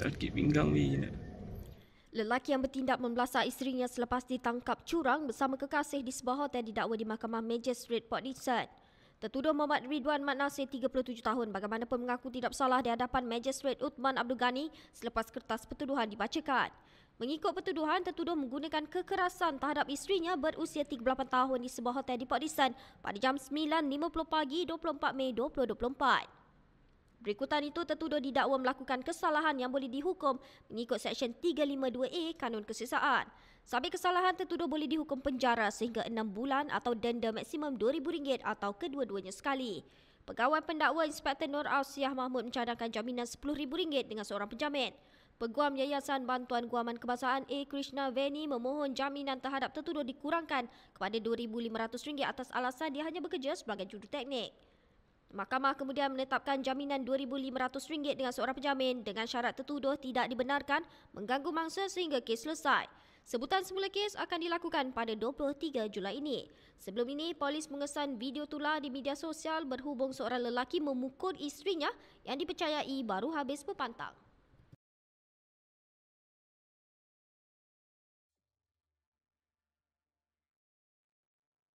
sakit pinggang ni Lelaki yang bertindak membelasah isterinya selepas ditangkap curang bersama kekasih di sebuah hotel didakwa di Mahkamah Magistrate Port Dickson. Tertuduh Muhammad Ridwan Mat Nasir, 37 tahun, bagaimanapun mengaku tidak bersalah di hadapan Magistrate Uthman Abdul Ghani selepas kertas pertuduhan dibacakan. Mengikut pertuduhan, tertuduh menggunakan kekerasan terhadap isterinya berusia 38 tahun di sebuah hotel di Port Dickson pada jam 9.50 pagi 24 Mei 2024. Berikutan itu tertuduh didakwa melakukan kesalahan yang boleh dihukum mengikut Seksyen 352A Kanun Kesisaan. Sambil kesalahan tertuduh boleh dihukum penjara sehingga 6 bulan atau denda maksimum RM2,000 atau kedua-duanya sekali. Pegawai pendakwa Inspektor Nur Ausiah Mahmud mencadangkan jaminan RM10,000 dengan seorang penjamin. Peguam Yayasan Bantuan Guaman Kebasaan A. Krishna Veni memohon jaminan terhadap tertuduh dikurangkan kepada RM2,500 atas alasan dia hanya bekerja sebagai juru teknik. Mahkamah kemudian menetapkan jaminan RM2,500 dengan seorang penjamin dengan syarat tertuduh tidak dibenarkan mengganggu mangsa sehingga kes selesai. Sebutan semula kes akan dilakukan pada 23 Julai ini. Sebelum ini, polis mengesan video tular di media sosial berhubung seorang lelaki memukul isterinya yang dipercayai baru habis berpantang.